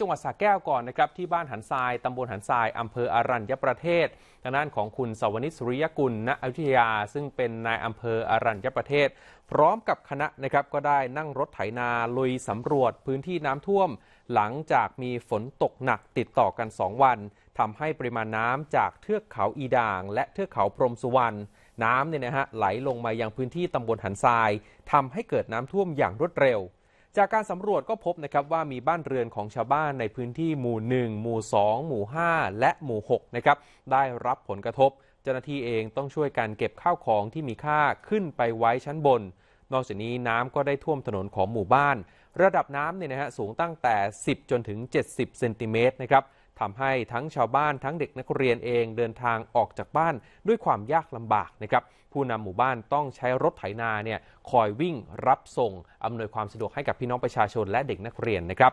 จังหวัดสระแก้วก่อนนะครับ ที่บ้านหันทรายตำบลหันทรายอำเภออรัญญประเทศทางด้านของคุณสวนิศริยกุลณอุทยา ซึ่งเป็นนายอำเภออรัญญประเทศ พร้อมกับคณะนะครับก็ได้นั่งรถไถนาลุยสำรวจพื้นที่น้ำท่วม หลังจากมีฝนตกหนักติดต่อกัน 2 วันทำให้ปริมาณน้ำจากเทือกเขาอีด่าง และเทือกเขาพรมสุวรรณน้ำเนี่ยนะฮะไหลลงมายังพื้นที่ตำบลหันทรายทำให้เกิดน้ำท่วมอย่างรวดเร็วจากการสำรวจก็พบนะครับว่ามีบ้านเรือนของชาวบ้านในพื้นที่หมู่1หมู่2หมู่ 5 และหมู่6นะครับ ได้รับผลกระทบ เจ้าหน้าที่เองต้องช่วยการเก็บข้าวของที่มีค่าขึ้นไปไว้ชั้นบน นอกจากนี้น้ำก็ได้ท่วมถนนของหมู่บ้าน ระดับน้ำเนี่ยนะฮะสูงตั้งแต่ 10 จนถึง 70 เซนติเมตรนะครับทำให้ทั้งชาวบ้านทั้งเด็กนักเรียนเองเดินทางออกจากบ้านด้วยความยากลำบากนะครับผู้นำหมู่บ้านต้องใช้รถไถนาเนี่ยคอยวิ่งรับส่ง อำนวยความสะดวกให้กับพี่น้องประชาชนและเด็กนักเรียนนะครับ